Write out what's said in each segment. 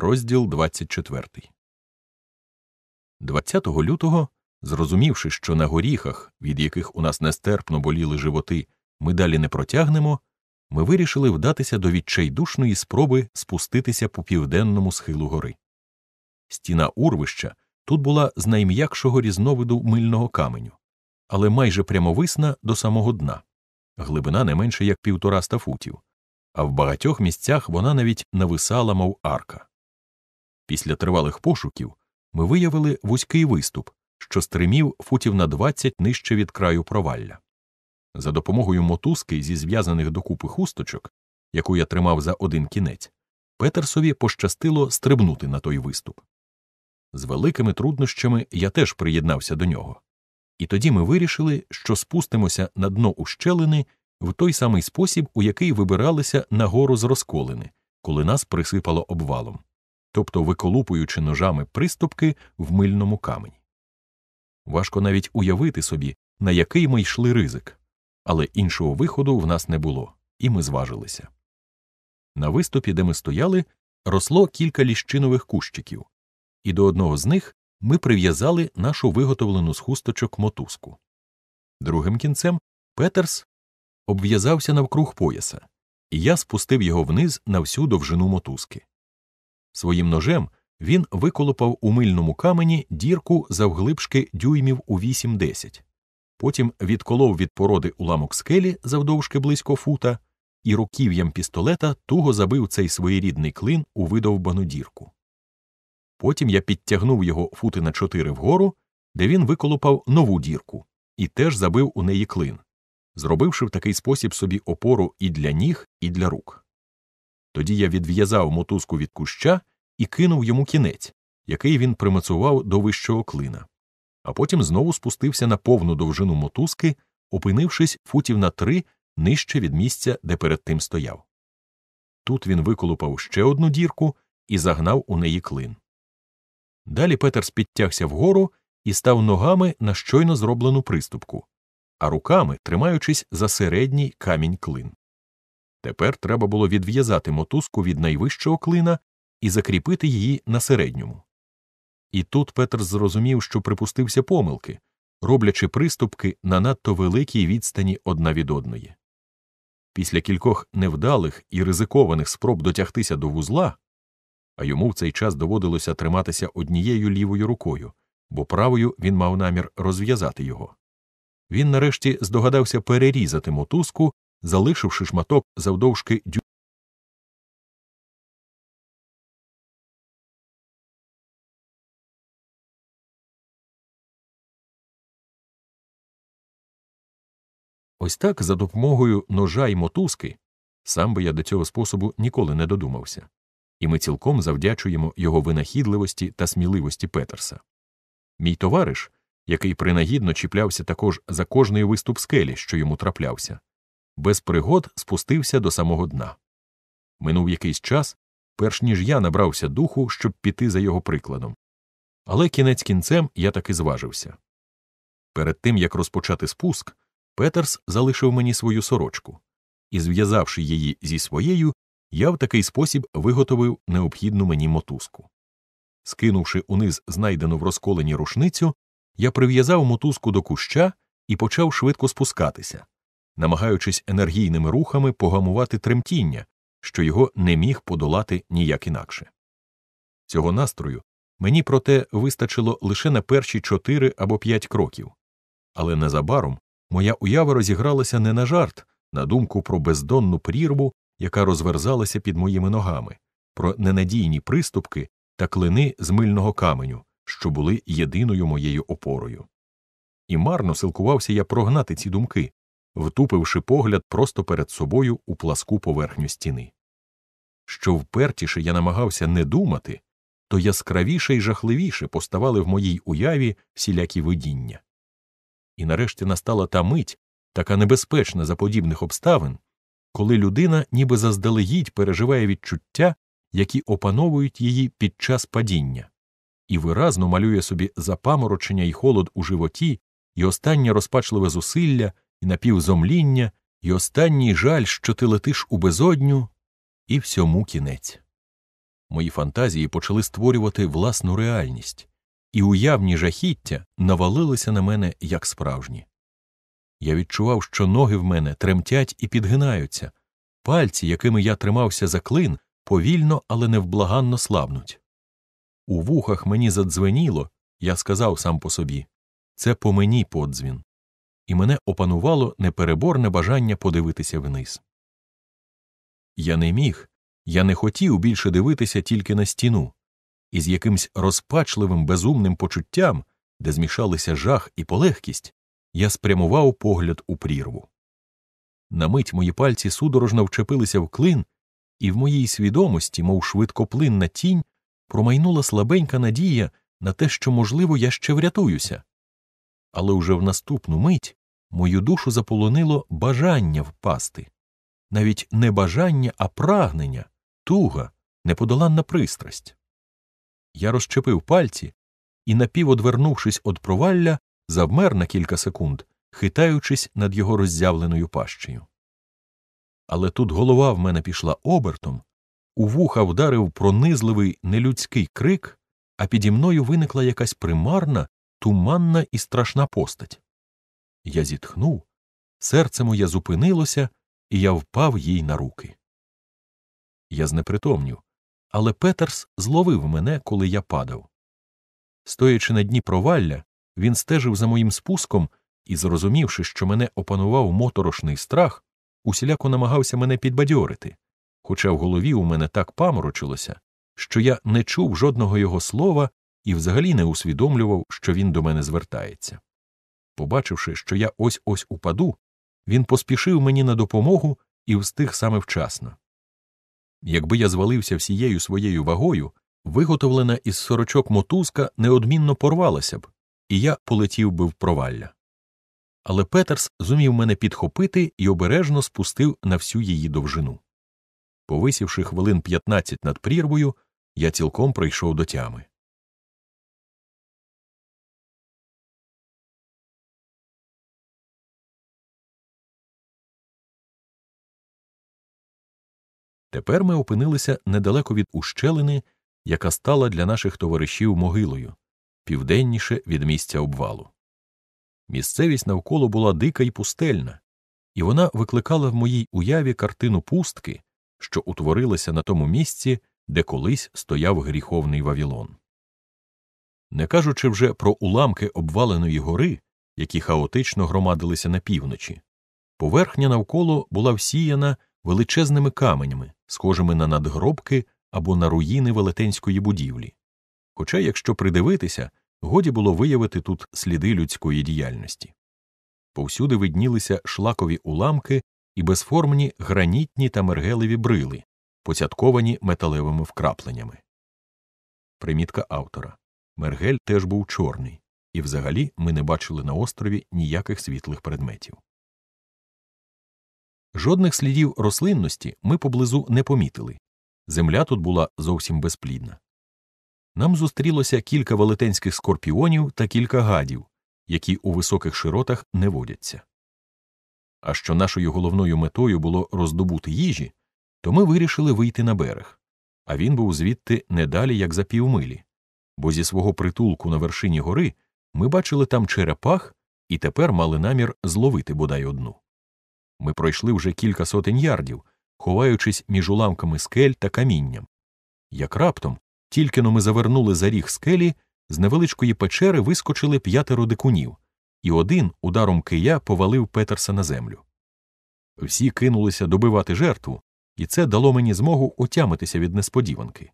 Розділ 24. 20 лютого, зрозумівши, що на горіхах, від яких у нас нестерпно боліли животи, ми далі не протягнемо, ми вирішили вдатися до відчайдушної спроби спуститися по південному схилу гори. Стіна урвища тут була з найм'якшого різновиду мильного каменю, але майже прямовисна до самого дна, глибина не менше як півтораста футів, а в багатьох місцях вона навіть нависала, мов арка. Після тривалих пошуків ми виявили вузький виступ, що стримів футів на 20 нижче від краю провалля. За допомогою мотузки зі зв'язаних докупи хусточок, яку я тримав за один кінець, Петерсові пощастило стрибнути на той виступ. З великими труднощами я теж приєднався до нього, і тоді ми вирішили, що спустимося на дно ущелини в той самий спосіб, у який вибиралися на гору з розколини, коли нас присипало обвалом тобто виколупуючи ножами приступки в мильному камені. Важко навіть уявити собі, на який ми йшли ризик, але іншого виходу в нас не було, і ми зважилися. На виступі, де ми стояли, росло кілька ліщинових кущиків, і до одного з них ми прив'язали нашу виготовлену з хусточок мотузку. Другим кінцем Петерс обв'язався навкруг пояса, і я спустив його вниз на всю довжину мотузки. Своїм ножем він виколопав у мильному камені дірку завглибшки дюймів у 8-10. Потім відколов від породи уламок скелі завдовжки близько фута і руків'ям пістолета туго забив цей своєрідний клин у видовбану дірку. Потім я підтягнув його фути на чотири вгору, де він виколопав нову дірку і теж забив у неї клин, зробивши в такий спосіб собі опору і для ніг, і для рук. Тоді я відв'язав мотузку від куща і кинув йому кінець, який він примацував до вищого клина, а потім знову спустився на повну довжину мотузки, опинившись футів на три нижче від місця, де перед тим стояв. Тут він виколупав ще одну дірку і загнав у неї клин. Далі Петерс підтягся вгору і став ногами на щойно зроблену приступку, а руками тримаючись за середній камінь клин. Тепер треба було відв'язати мотузку від найвищого клина і закріпити її на середньому. І тут Петр зрозумів, що припустився помилки, роблячи приступки на надто великій відстані одна від одної. Після кількох невдалих і ризикованих спроб дотягтися до вузла, а йому в цей час доводилося триматися однією лівою рукою, бо правою він мав намір розв'язати його. Він нарешті здогадався перерізати мотузку залишивши шматок завдовжки дю. Ось так за допомогою ножа і мотузки сам би я до цього способу ніколи не додумався, і ми цілком завдячуємо його винахідливості та сміливості Петерса. Мій товариш, який принагідно чіплявся також за кожний виступ скелі, що йому траплявся, без пригод спустився до самого дна. Минув якийсь час, перш ніж я набрався духу, щоб піти за його прикладом. Але кінець кінцем я таки зважився. Перед тим як розпочати спуск, Петерс залишив мені свою сорочку, і, зв'язавши її зі своєю, я в такий спосіб виготовив необхідну мені мотузку. Скинувши униз знайдену в розколені рушницю, я прив'язав мотузку до куща і почав швидко спускатися, намагаючись енергійними рухами погамувати тремтіння, що його не міг подолати ніяк інакше. Цього настрою мені, проте, вистачило лише на перші чотири або п'ять кроків, але незабаром моя уява розігралася не на жарт, на думку про бездонну прірву, яка розверзалася під моїми ногами, про ненадійні приступки та клини з мильного каменю, що були єдиною моєю опорою. І марно силкувався я прогнати ці думки, втупивши погляд просто перед собою у пласку поверхню стіни. Що впертіше я намагався не думати, то яскравіше і жахливіше поставали в моїй уяві всілякі видіння. І нарешті настала та мить, така небезпечна за подібних обставин, коли людина ніби заздалегідь переживає відчуття, які опановують її під час падіння, і виразно малює собі запаморочення і холод у животі і останнє розпачливе зусилля, і напівзомління, і останній жаль, що ти летиш у безодню, і всьому кінець. Мої фантазії почали створювати власну реальність, і уявні жахіття навалилися на мене як справжні. Я відчував, що ноги в мене тремтять і підгинаються, пальці, якими я тримався за клин, повільно, але невблаганно слабнуть. У вухах мені задзвеніло, я сказав сам по собі це по мені подзвін і мене опанувало непереборне бажання подивитися вниз. Я не міг, я не хотів більше дивитися тільки на стіну, і з якимсь розпачливим безумним почуттям, де змішалися жах і полегкість, я спрямував погляд у прірву. На мить мої пальці судорожно вчепилися в клин, і в моїй свідомості, мов швидкоплинна тінь, промайнула слабенька надія на те, що, можливо, я ще врятуюся. Але уже в наступну мить Мою душу заполонило бажання впасти, навіть не бажання, а прагнення, туга, неподоланна пристрасть. Я розчепив пальці і, напіводвернувшись від провалля, завмер на кілька секунд, хитаючись над його роззявленою пащею. Але тут голова в мене пішла обертом, у вуха вдарив пронизливий нелюдський крик, а піді мною виникла якась примарна, туманна і страшна постать. Я зітхнув, серце моє зупинилося, і я впав їй на руки. Я знепритомнів, але Петерс зловив мене, коли я падав. Стоячи на дні провалля, він стежив за моїм спуском і, зрозумівши, що мене опанував моторошний страх, усіляко намагався мене підбадьорити, хоча в голові у мене так паморочилося, що я не чув жодного його слова і взагалі не усвідомлював, що він до мене звертається. Побачивши, що я ось ось упаду, він поспішив мені на допомогу і встиг саме вчасно. Якби я звалився всією своєю вагою, виготовлена із сорочок мотузка неодмінно порвалася б, і я полетів би в провалля. Але Петерс зумів мене підхопити і обережно спустив на всю її довжину. Повисівши хвилин 15 над прірвою, я цілком прийшов до тями. Тепер ми опинилися недалеко від ущелини, яка стала для наших товаришів могилою, південніше від місця обвалу. Місцевість навколо була дика і пустельна, і вона викликала в моїй уяві картину пустки, що утворилася на тому місці, де колись стояв гріховний Вавілон. Не кажучи вже про уламки обваленої гори, які хаотично громадилися на півночі, поверхня навколо була всіяна величезними каменями, схожими на надгробки або на руїни велетенської будівлі. Хоча, якщо придивитися, годі було виявити тут сліди людської діяльності. Повсюди виднілися шлакові уламки і безформні гранітні та мергелеві брили, поцятковані металевими вкрапленнями. Примітка автора Мергель теж був чорний, і взагалі ми не бачили на острові ніяких світлих предметів. Жодних слідів рослинності ми поблизу не помітили. Земля тут була зовсім безплідна. Нам зустрілося кілька велетенських скорпіонів та кілька гадів, які у високих широтах не водяться. А що нашою головною метою було роздобути їжі, то ми вирішили вийти на берег, а він був звідти не далі, як за півмилі, бо зі свого притулку на вершині гори ми бачили там черепах і тепер мали намір зловити бодай одну. Ми пройшли вже кілька сотень ярдів, ховаючись між уламками скель та камінням. Як раптом, тільки но ми завернули за ріг скелі, з невеличкої печери вискочили п'ятеро дикунів, і один ударом кия повалив Петерса на землю. Всі кинулися добивати жертву, і це дало мені змогу отямитися від несподіванки.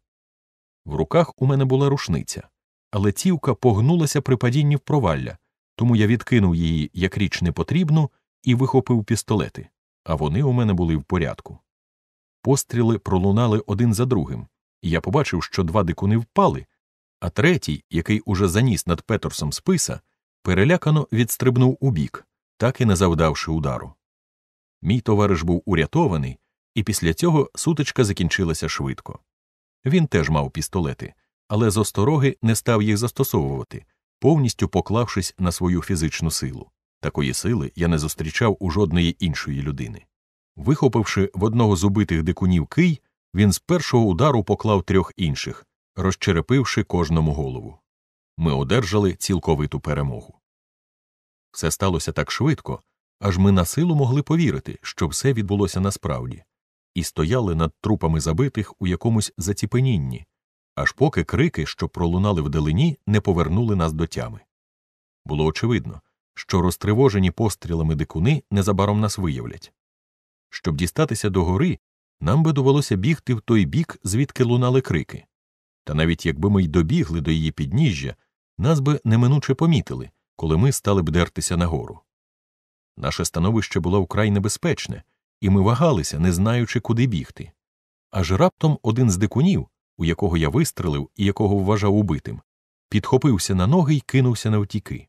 В руках у мене була рушниця, але тівка погнулася при падінні в провалля, тому я відкинув її як річ непотрібну і вихопив пістолети, а вони у мене були в порядку. Постріли пролунали один за другим, і я побачив, що два дикуни впали, а третій, який уже заніс над Петерсом списа, перелякано відстрибнув убік, так і не завдавши удару. Мій товариш був урятований, і після цього сутичка закінчилася швидко. Він теж мав пістолети, але з остороги не став їх застосовувати, повністю поклавшись на свою фізичну силу. Такої сили я не зустрічав у жодної іншої людини. Вихопивши в одного з убитих дикунів кий, він з першого удару поклав трьох інших, розчерепивши кожному голову. Ми одержали цілковиту перемогу. Все сталося так швидко, аж ми на силу могли повірити, що все відбулося насправді, і стояли над трупами забитих у якомусь заціпенінні, аж поки крики, що пролунали вдалині, не повернули нас до тями. Було очевидно що розтривожені пострілами дикуни незабаром нас виявлять. Щоб дістатися до гори, нам би довелося бігти в той бік, звідки лунали крики. Та навіть якби ми й добігли до її підніжжя, нас би неминуче помітили, коли ми стали б дертися нагору. Наше становище було вкрай небезпечне, і ми вагалися, не знаючи, куди бігти. Аж раптом один з дикунів, у якого я вистрелив і якого вважав убитим, підхопився на ноги і кинувся на втіки.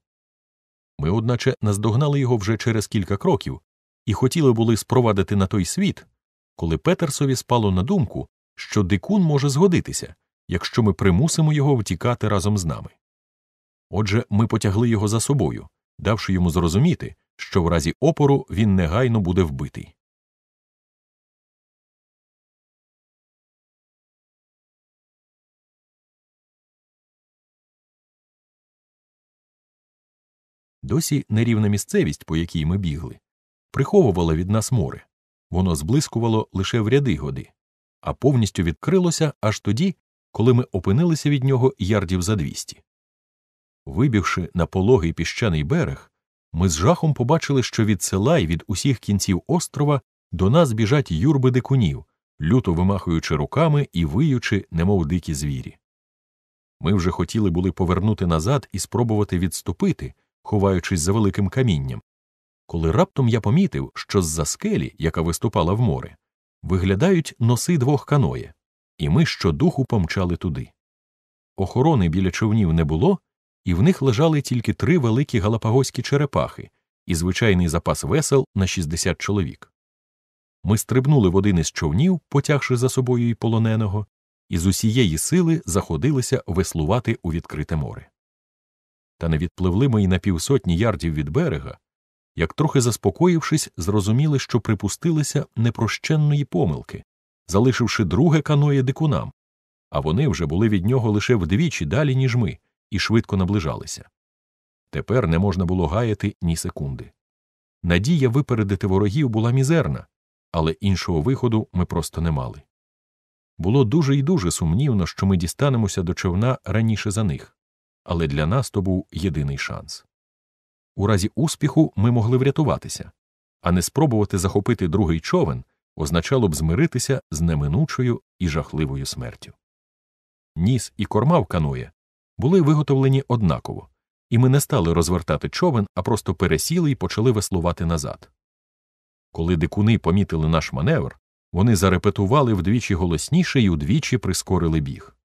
Ми, одначе, наздогнали його вже через кілька кроків і хотіли були спровадити на той світ, коли Петерсові спало на думку, що дикун може згодитися, якщо ми примусимо його втікати разом з нами. Отже, ми потягли його за собою, давши йому зрозуміти, що в разі опору він негайно буде вбитий. Досі нерівна місцевість, по якій ми бігли, приховувала від нас море, воно зблискувало лише в ряди годи, а повністю відкрилося аж тоді, коли ми опинилися від нього ярдів за двісті. Вибігши на пологий піщаний берег, ми з жахом побачили, що від села і від усіх кінців острова до нас біжать юрби дикунів, люто вимахуючи руками і виючи, немов дикі звірі. Ми вже хотіли були повернути назад і спробувати відступити ховаючись за великим камінням, коли раптом я помітив, що з за скелі, яка виступала в море, виглядають носи двох каноє, і ми щодуху помчали туди. Охорони біля човнів не було, і в них лежали тільки три великі галапагоські черепахи і звичайний запас весел на 60 чоловік. Ми стрибнули в один із човнів, потягши за собою і полоненого, і з усієї сили заходилися веслувати у відкрите море та не відпливли ми й на півсотні ярдів від берега, як трохи заспокоївшись, зрозуміли, що припустилися непрощенної помилки, залишивши друге каноє дикунам, а вони вже були від нього лише вдвічі далі, ніж ми, і швидко наближалися. Тепер не можна було гаяти ні секунди. Надія випередити ворогів була мізерна, але іншого виходу ми просто не мали. Було дуже і дуже сумнівно, що ми дістанемося до човна раніше за них але для нас то був єдиний шанс. У разі успіху ми могли врятуватися, а не спробувати захопити другий човен означало б змиритися з неминучою і жахливою смертю. Ніс і корма в каноє були виготовлені однаково, і ми не стали розвертати човен, а просто пересіли і почали веслувати назад. Коли дикуни помітили наш маневр, вони зарепетували вдвічі голосніше і удвічі прискорили біг.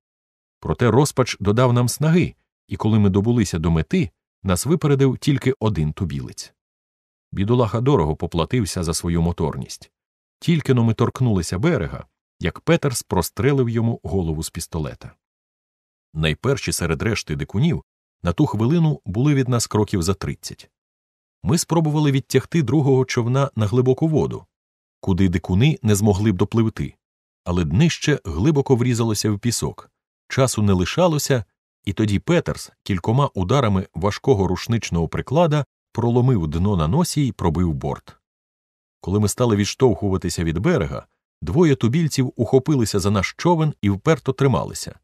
Проте розпач додав нам снаги, і коли ми добулися до мети, нас випередив тільки один тубілець. Бідолаха дорого поплатився за свою моторність. Тільки но ми торкнулися берега, як Петерс прострелив йому голову з пістолета. Найперші серед решти дикунів на ту хвилину були від нас кроків за тридцять. Ми спробували відтягти другого човна на глибоку воду, куди дикуни не змогли б допливти, але днище глибоко врізалося в пісок, часу не лишалося, і тоді Петерс кількома ударами важкого рушничного приклада проломив дно на носі й пробив борт. Коли ми стали відштовхуватися від берега, двоє тубільців ухопилися за наш човен і вперто трималися,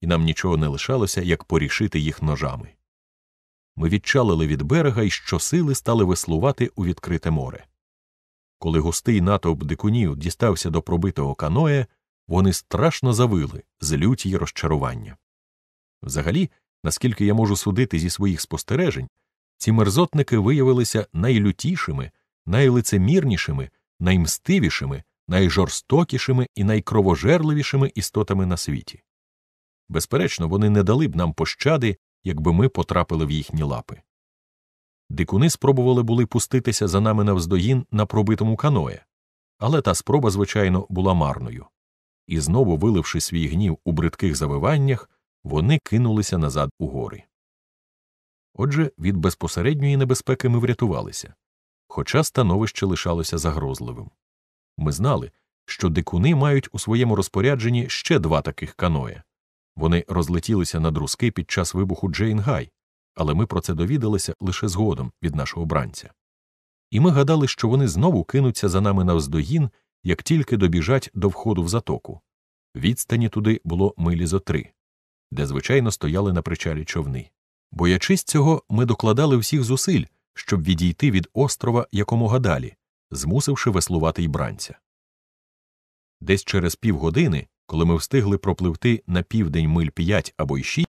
і нам нічого не лишалося, як порішити їх ножами. Ми відчалили від берега і щосили стали веслувати у відкрите море. Коли густий натовп дикунів дістався до пробитого каноє, вони страшно завили з люті й розчарування. Взагалі, наскільки я можу судити зі своїх спостережень, ці мерзотники виявилися найлютішими, найлицемірнішими, наймстивішими, найжорстокішими і найкровожерливішими істотами на світі. Безперечно, вони не дали б нам пощади, якби ми потрапили в їхні лапи. Дикуни спробували були пуститися за нами навздоїн на пробитому каное, але та спроба, звичайно, була марною. І знову, виливши свій гнів у бридких завиваннях, вони кинулися назад у гори. Отже, від безпосередньої небезпеки ми врятувалися, хоча становище лишалося загрозливим. Ми знали, що дикуни мають у своєму розпорядженні ще два таких каноя. Вони розлетілися на друзки під час вибуху Джейнгай, але ми про це довідалися лише згодом від нашого бранця. І ми гадали, що вони знову кинуться за нами навздогін, як тільки добіжать до входу в затоку. Відстані туди було милі зо три де звичайно стояли на причалі човни. Боячись цього, ми докладали всіх зусиль, щоб відійти від острова якомога далі, змусивши веслувати й бранця. Десь через півгодини, коли ми встигли пропливти на південь миль п'ять або й шість,